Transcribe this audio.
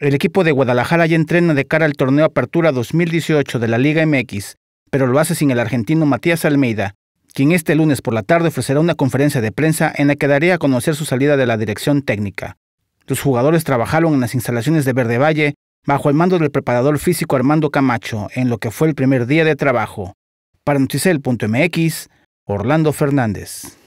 El equipo de Guadalajara ya entrena de cara al torneo Apertura 2018 de la Liga MX, pero lo hace sin el argentino Matías Almeida, quien este lunes por la tarde ofrecerá una conferencia de prensa en la que daría a conocer su salida de la dirección técnica. Los jugadores trabajaron en las instalaciones de Verde Valle bajo el mando del preparador físico Armando Camacho en lo que fue el primer día de trabajo. Para Noticel.mx, Orlando Fernández.